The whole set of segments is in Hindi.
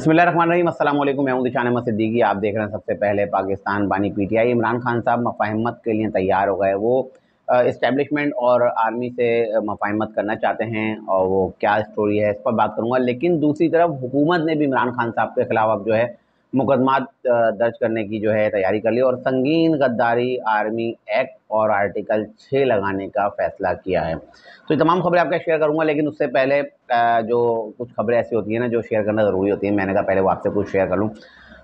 बसमिलीम अल्लाम मैं हूं दिशान अहमद सिद्दीकी आप देख रहे हैं सबसे पहले पाकिस्तान बानी पीटीआई इमरान खान साहब मफाहमत के लिए तैयार हो गए वो इस्टेब्लिशमेंट और आर्मी से मफाहमत करना चाहते हैं और वो क्या स्टोरी है इस पर बात करूँगा लेकिन दूसरी तरफ हुकूमत ने भी इमरान खान साहब के खिलाफ अब जो है मुकदमा दर्ज करने की जो है तैयारी कर ली और संगीन गद्दारी आर्मी एक्ट और आर्टिकल छः लगाने का फैसला किया है तो ये तमाम खबरें आपका शेयर करूँगा लेकिन उससे पहले जो कुछ खबरें ऐसी होती हैं ना जो शेयर करना ज़रूरी होती है मैंने कहा पहले वो आपसे कुछ शेयर कर लूँ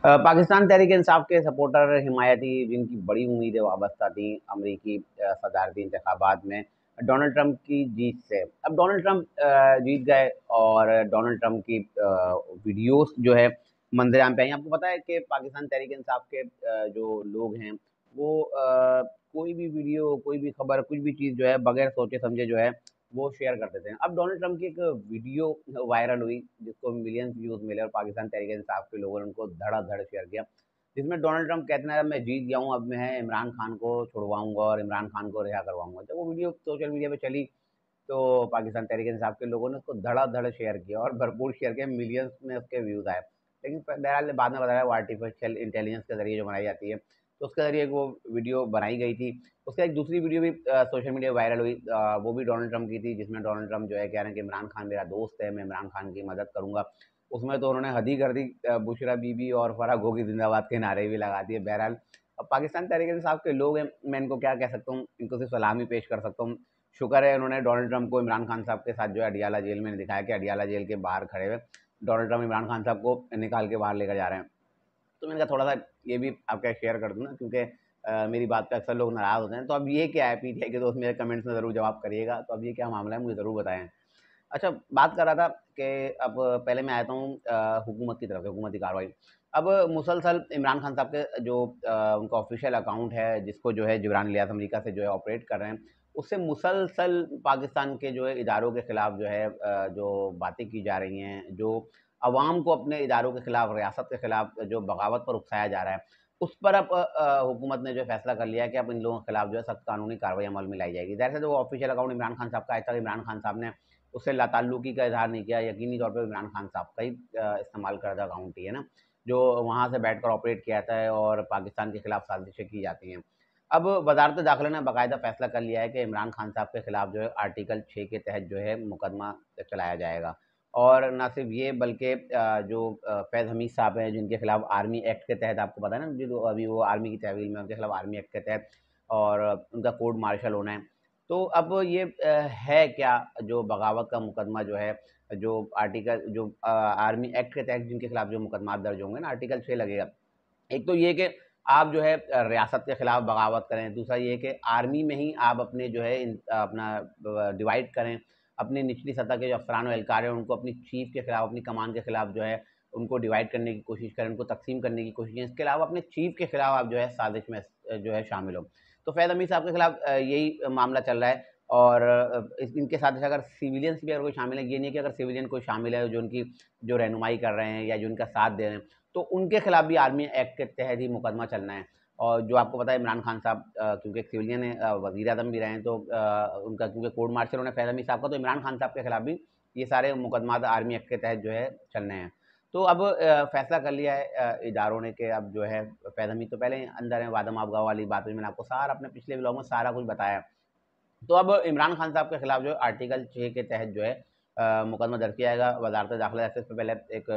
पाकिस्तान तहरीक इंसाफ के सपोर्टर हिमायती जिनकी बड़ी उम्मीदें वाबस्ता थी अमरीकी सदारती इंतबात में डोनाल्ड ट्रंप की जीत से अब डोनाल्ड ट्रंप जीत गए और डोनाल्ड ट्रंप की वीडियोस जो है मंदिर पे आई आपको पता है कि पाकिस्तान तहरीक इंसाफ के जो लोग हैं वो आ, कोई भी वीडियो कोई भी खबर कुछ भी चीज़ जो है बगैर सोचे समझे जो है वो शेयर कर देते हैं अब डोनाल्ड ट्रंप की एक वीडियो वायरल हुई जिसको मिलियंस व्यूज मिले और पाकिस्तान तहरीक इंसाफ के लोगों ने उनको धड़ाधड़ शेयर किया जिसमें डोनाल्ड ट्रंप कहते हैं मैं जीत गया हूँ अब मैं इमरान खान को छुड़वाऊंगा और इमरान खान को रिहा करवाऊंगा जब वो वीडियो सोशल मीडिया पर चली तो पाकिस्तान तहरीक इंसाफ के लोगों ने उसको धड़ाधड़ शेयर किया और भरपूर शेयर किया मिलियंस में उसके व्यूज़ आए लेकिन बहरहाल ने बाद में बताया वो आर्टिफिशियल इंटेलिजेंस के ज़रिए जो बनाई जाती है तो उसके ज़रिए वो वीडियो बनाई गई थी उसके एक दूसरी वीडियो भी आ, सोशल मीडिया वायरल हुई आ, वो भी डोनाल्ड ट्रंप की थी जिसमें डोनाल्ड ट्रंप जो है कह रहे हैं कि इमरान खान मेरा दोस्त है मैं इमरान खान की मदद करूँगा उसमें तो उन्होंने हदी कर दी बुशरा बीबी और फराह गोगी जिंदाबाद के नारे भी लगा दिए बहरहाल अब पाकिस्तान से साहब के लोग हैं मैं इनको क्या कह सकता हूँ इनको सिर्फ सलामी पेश कर सकता हूँ शुक्र है उन्होंने डोनाल्ड ट्रंप को इमरान खान साहब के साथ जो है अडियाला जेल में दिखाया कि अडियाला जेल के बाहर खड़े हुए डोनाल्ड ट्रम्प इमरान खान साहब को निकाल के बाहर लेकर जा रहे हैं तो मैंने कहा थोड़ा सा ये भी आपका शेयर कर दूँ ना क्योंकि मेरी बात पर अक्सर लोग नाराज़ होते हैं तो अब ये क्या है पीटीआई के दोस्त मेरे कमेंट्स में ज़रूर जवाब करिएगा तो अब ये क्या मामला है मुझे ज़रूर बताएं अच्छा बात कर रहा था कि अब पहले मैं आता हूँ हुकूमत की तरफ से हुकूमती कार्रवाई अब मुसलसल इमरान खान साहब के जो आ, उनका ऑफिशियल अकाउंट है जिसको जो है जबरान लियास अमरीका से जो है ऑपरेट कर रहे हैं उससे मुसलसल पाकिस्तान के जो है इदारों के ख़िलाफ़ जो है जो बातें की जा रही हैं जो आवाम को अपने इदारों के ख़िलाफ़ रियासत के ख़िलाफ़ जो बगावत पर उकसाया जा रहा है उस पर अब हुकूमत ने जो फैसला कर लिया कि अब इन लोगों के खिलाफ जो है सख्त कानूनी कार्रवाई अमल में लाई जाएगी दरअसल जो ऑफिशियल अकाउंट इमरान खान साहब का आया तक इमरान खान साहब ने उससे लाताल्लुकी का इजहार नहीं किया यकीनी तौर पर इमरान खान साहब का ही इस्तेमाल करता अकाउंट ही है ना जो वहाँ से बैठ कर ऑपरेट किया जाता है और पाकिस्तान के खिलाफ साजिशें की जाती हैं अब वजारत दाखिले ने बाकायदा फैसला कर लिया है कि इमरान खान साहब के ख़िलाफ़ जो है आर्टिकल छः के तहत जो है मुकदमा चलाया जाएगा और ना सिर्फ ये बल्कि जो फैज़ हमीद साहब हैं जिनके ख़िलाफ़ आर्मी एक्ट के तहत आपको पता है ना जो अभी वो आर्मी की तहवील में उनके ख़िलाफ़ आर्मी एक्ट के तहत और उनका कोर्ट मार्शल होना है तो अब ये है क्या जो बगावत का मुकदमा जो है जो आर्टिकल जो आर्मी एक्ट के तहत जिनके खिलाफ जो मुकदमा दर्ज होंगे ना आर्टिकल छः लगेगा एक तो ये कि आप जो है रियासत के ख़िलाफ़ बगावत करें दूसरा ये कि आर्मी में ही आप अपने जो है अपना डिवाइड करें अपने निचली सतह के जो अफसरान एहलकार हैं उनको अपनी चीफ के ख़िलाफ़ अपनी कमान के ख़िलाफ़ जो है उनको डिवाइड करने की कोशिश करें उनको तकसीम करने की कोशिश करें इसके अलावा अपने चीफ के ख़िलाफ़ आप जो है साजिश में जो है शामिल हों तो फैज़ अमीर साहब के ख़िलाफ़ यही मामला चल रहा है और इनके साथ अगर सिविलियंस भी अगर कोई शामिल है ये नहीं कि अगर सिविलियन कोई शामिल है जो उनकी जो रहनुमाई कर रहे हैं या जो उनका साथ दे रहे हैं तो उनके खिलाफ भी आर्मी एक्ट के तहत ही मुकदमा चलना है और जो आपको पता है इमरान खान साहब क्योंकि एक सिविलियन है वजी अजम भी रहे हैं तो उनका क्योंकि कोर्ट मार्शल उन्हें फैजमी साहब का तो इमरान खान साहब के खिलाफ भी ये सारे मुकदमा आर्मी एक्ट के तहत जो है चलने हैं तो अब फैसला कर लिया है इदारों ने कि अब जो है फैजमी तो पहले अंदर है वादम आबगा वाली बात हुई मैंने आपको सारा अपने पिछले ब्लॉग में सारा कुछ बताया तो अब इमरान खान साहब के खिलाफ जो है आर्टिकल छः के तहत जो है मुकदमा दर्ज किया जाएगा वजारत दाखिला पहले एक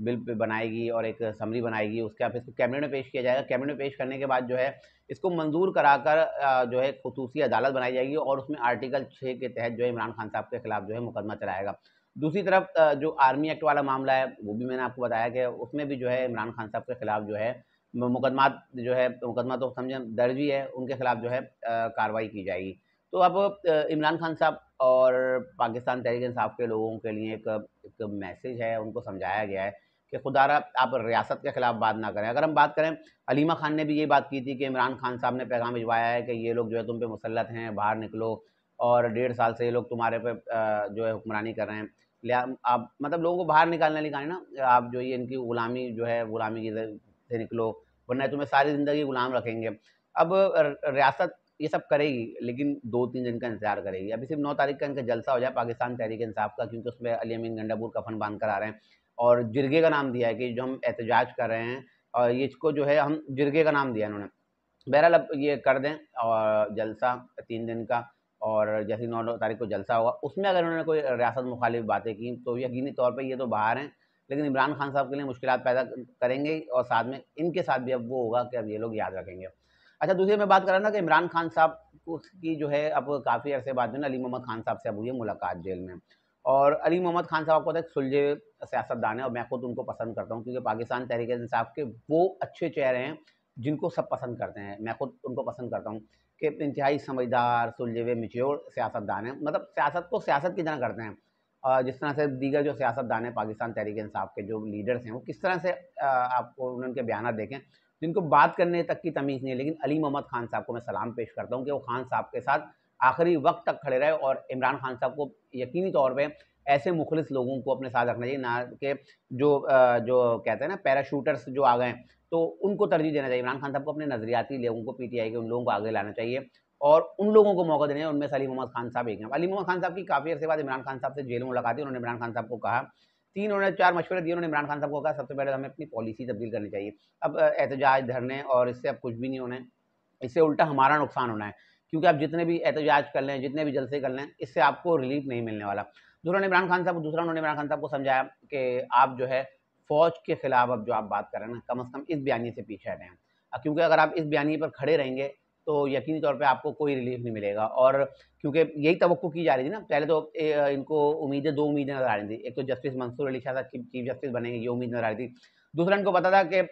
बिल बनाएगी और एक समरी बनाएगी उसके बाद इसको कैबिनेट में पेश किया जाएगा कैबिनेट में पेश करने के बाद जो है इसको मंजूर कराकर जो है खसूसी अदालत बनाई जाएगी और उसमें आर्टिकल छः के तहत जो है इमरान खान साहब के खिलाफ जो है मुकदमा चलाएगा दूसरी तरफ जो आर्मी एक्ट वाला मामला है वो भी मैंने आपको बताया कि उसमें भी जो है इमरान खान साहब के खिलाफ जो है मुकदमा जो है मुकदमा तो समझें दर्ज ही है उनके खिलाफ जो है कार्रवाई की जाएगी तो अब इमरान खान साहब और पाकिस्तान तहरीक इंसाफ के लोगों के लिए एक एक मैसेज है उनको समझाया गया है कि खुदा आप रियासत के ख़िलाफ़ बात ना करें अगर हम बात करें अलीमा ख़ान ने भी ये बात की थी कि इमरान खान साहब ने पैगाम भिजवाया है कि ये लोग जो है तुम पे मुसलत हैं बाहर निकलो और डेढ़ साल से ये लोग तुम्हारे पे जो है हुक्मरानी कर रहे हैं लिया आप मतलब लोगों को बाहर निकालने निकाले ना आप जो ये इनकी ग़ुलामी जो है ग़ुलामी की से निकलो वरना तुम्हें सारी ज़िंदगी ग़ुलाम रखेंगे अब रियासत ये सब करेगी लेकिन दो तीन दिन का इंतजार करेगी अभी सिर्फ नौ तारीख का इनका जलसा हो जाए पाकिस्तान तहरीक इंसाफ का क्योंकि उसमें अली अमीन गंडापुर कफन बांध कर आ रहे हैं और जिरगे का नाम दिया है कि जो हम एहतजाज कर रहे हैं और इसको जो है हम जिरगे का नाम दिया इन्होंने बहरहाल अब ये कर दें और जलसा तीन दिन का और जैसे नौ तारीख को जलसा होगा उसमें अगर उन्होंने कोई रियासत मुखालिफ बातें की तो यकीनी तौर पर ये तो बाहर हैं लेकिन इमरान खान साहब के लिए मुश्किल पैदा करेंगे और साथ में इनके साथ भी अब वो होगा कि अब ये लोग याद रखेंगे अच्छा दूसरी मैं बात कर रहा था कि इमरान खान साहब उसकी जो है अब काफ़ी अरसे बाद में ना अली मोहम्मद खान साहब से अब हुई मुलाकात जेल में और अली मोहम्मद खान साहब आपको पता है सुलझे सियासतदान है और मैं खुद उनको पसंद करता हूँ क्योंकि पाकिस्तान तहरीक इंसाफ के वो अच्छे चेहरे हैं जिनको सब पसंद करते हैं मैं खुद उनको पसंद करता हूँ कि इंतहाई समझदार सुलझे हुए मिच्योर सियासतदान हैं मतलब सियासत को तो सियासत की तरह करते हैं और जिस तरह से दीगर जो सियासतदान हैं पाकिस्तान तहरीक इंसाफ के जो लीडर्स हैं वो किस तरह से आपको उनके बयान देखें जिनको बात करने तक की तमीज़ नहीं है लेकिन अली मोहम्मद खान साहब को मैं सलाम पेश करता हूँ कि वो खान साहब के साथ आखिरी वक्त तक खड़े रहे और इमरान खान साहब को यकीनी तौर पर ऐसे मुखलिस लोगों को अपने साथ रखना चाहिए ना कि जो जो कहते हैं ना पैराशूटर्स जो आ गए तो उनको तरजीह देना चाहिए इमरान खान साहब को अपने नजरियाती लोगों को पीटीआई के उन लोगों को आगे लाना चाहिए और उन लोगों को मौका देना उनमें से अली मोहम्मद खान साहब एक हैं अली मोहम्मद खान साहब की काफ़ी अर्से बाद इमरान खान साहब से जेल में लगा दी उन्होंने इमरान खान साहब को कहा तीन उन्होंने चार मशवरे दिए उन्होंने इमरान खान साहब को कहा सबसे पहले तो हमें अपनी पॉलिसी तब्दील करनी चाहिए अब एहतजाज धरने और इससे अब कुछ भी नहीं होना है इससे उल्टा हमारा नुकसान होना है क्योंकि आप जितने भी एहतजाज कर लें जितने भी जलसे कर लें इससे आपको रिलीफ नहीं मिलने वाला दूसरा इमरान खान साहब दूसरा उन्होंने इमरान खान साहब को समझाया कि आप जो है फ़ौज के ख़िलाफ़ अब जो आप बात कर रहे हैं ना कम अज़ कम इस बयानी से पीछे हटें क्योंकि अगर आप इस बयानी पर खड़े रहेंगे तो यकीनी तौर पे आपको कोई रिलीफ नहीं मिलेगा और क्योंकि यही तो की जा रही थी ना पहले तो इनको उम्मीदें दो उम्मीदें नजर आ रही थी एक तो जस्टिस मंसूर अली शाह साहब चीफ जस्टिस बनेंगे ये उम्मीद नजर आ रही थी दूसरा इनको पता था कि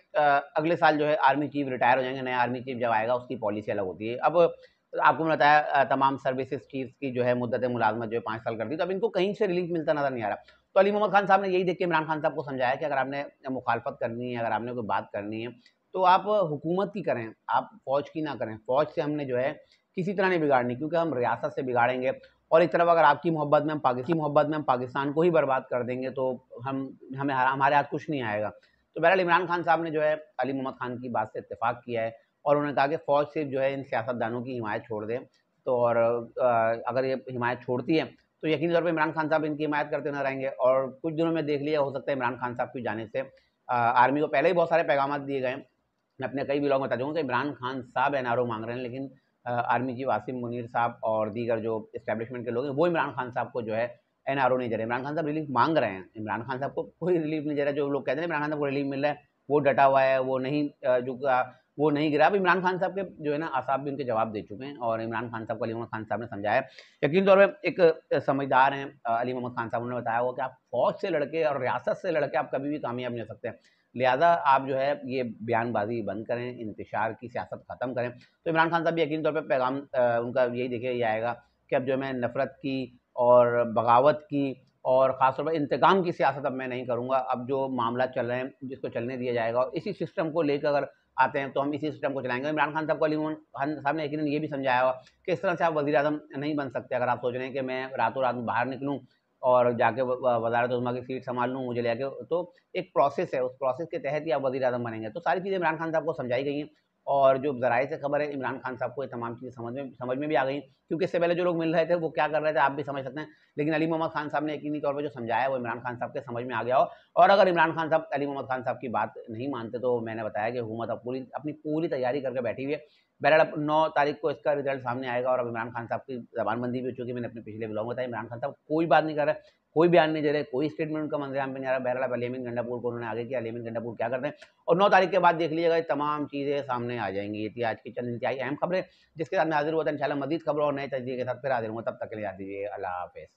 अगले साल जो है आर्मी चीफ रिटायर हो जाएंगे नया आर्मी चीफ जब आएगा उसकी पॉलिसी अलग होती है अब तो आपको मैंने बताया तमाम सर्विसेज चीज़ की जो है मुद्दत मुलाजमत जो है पाँच साल कर दी तो अब इनको कहीं से रिलीफ मिलता नजर नहीं आ रहा तो अली मोहम्मद खान साहब ने यही देख के इमरान खान साहब को समझाया कि अगर आपने मुखालफत करनी है अगर आपने कोई बात करनी है तो आप हुकूमत की करें आप फौज की ना करें फौज से हमने जो है किसी तरह नहीं बिगाड़नी क्योंकि हम रियासत से बिगाड़ेंगे और एक तरफ अगर आपकी मोहब्बत में हम पाकिस्तान मोहब्बत में हम पाकिस्तान को ही बर्बाद कर देंगे तो हम हमें हमारे हाथ कुछ नहीं आएगा तो बहरहाल इमरान खान साहब ने जो है अली मोहम्मद खान की बात से इतफाक़ किया है और उन्होंने कहा कि फ़ौज सिर्फ जो है इन सियासतदानों की हिमायत छोड़ दें तो और अगर ये हिमायत छोड़ती है तो यकीनी तौर पर इमरान खान साहब इनकी हिमायत करते नजर आएंगे और कुछ दिनों में देख लिया हो सकता है इमरान खान साहब की जाने से आर्मी को पहले ही बहुत सारे पैगाम दिए गए मैं अपने कई ब्लॉग में बता दूँगा कि इमरान खान साहब एन मांग रहे हैं लेकिन आर्मी चीफ वासिम मुनीर साहब और दीगर जो इस्टेब्लिशमेंट के लोग हैं वो इमरान खान साहब को जो है एन नहीं दे रहे इमरान खान साहब रिलीफ मांग रहे हैं इमरान खान साहब को कोई रिलीफ नहीं दे रहा जो लोग कहते हैं इमरान खान साहब को रिलीफ मिल रहा है वो डटा हुआ है वो नहीं जो वो नहीं गिरा अब इमरान खान साहब के जो है ना आसाब भी उनके जवाब दे चुके हैं और इमरान खान साहब को अली मोहम्मद खान साहब ने समझाया यकीन तौर पर एक समझदार हैं अली मोहम्मद खान साहब उन्होंने बताया हुआ कि आप फौज से लड़के और रियासत से लड़के आप कभी भी कामयाब नहीं हो सकते लिहाजा आप जो है ये बयानबाजी बंद करें इंतशार की सियासत ख़त्म करें तो इमरान खान साहब भी यकीन तौर पर पैगाम उनका यही देखिए ये आएगा कि अब जो है नफ़रत की और बगावत की और ख़ासतौर पर इंतकाम की सियासत अब मैं नहीं करूँगा अब जो मामला चल रहे हैं जिसको चलने दिया जाएगा और इसी सिस्टम को लेकर अगर आते हैं तो हम इसी सिस्टम को चलाएंगे इमरान खान साहब को अली खान साहब ने यकीन ये भी समझाया हुआ कि इस तरह से आप वजी अजम नहीं बन सकते अगर आप सोच रहे हैं कि मैं रातों रात बाहर निकलूँ और जाके वजारत उजमा की सीट संभाल लूँ मुझे लेके तो एक प्रोसेस है उस प्रोसेस के तहत ही आप वजी अजम बनेंगे तो सारी चीज़ें इमरान खान साहब को समझाई गई हैं और जो ज़राए से खबर है इमरान खान साहब को ये तमाम चीज़ें समझ में समझ में भी आ गई क्योंकि इससे पहले जो लोग मिल रहे थे वो क्या कर रहे थे आप भी समझ सकते हैं लेकिन अली मोहम्मद खान साहब ने यकीनी तौर पर जो समझाया वो इमरान खान साहब के समझ में आ गया हो और अगर इमरान खान साहब अली मोहम्मद खान साहब की बात नहीं मानते तो मैंने बताया कि हुकूमत अब पूरी अपनी पूरी तैयारी करके बैठी हुई है बहरहाल अब नौ तारीख को इसका रिजल्ट सामने आएगा और अब इमरान खान साहब की जबानबंदी भी हो चुकी मैंने अपने पिछले ब्लॉग बताया इमरान खान साहब कोई बात नहीं कर रहा है कोई बयान नहीं दे रहे कोई स्टेटमेंट उनका मंजराम पे नहीं आ रहा बहरहाल अलीमिन गंडापुर को उन्होंने आगे किया अलीमिन गंडापुर क्या करते हैं और नौ तारीख के बाद देख लीजिएगा तमाम चीज़ें सामने आ जाएंगी ये आज की चंद इंतहाई अहम खबरें जिसके साथ मैं हाजिर हुआ था इन मजीद खबरों और नए तजिए के साथ फिर हाजिर हुआ तब तक के लिए याद दीजिए अल्लाह हाफ़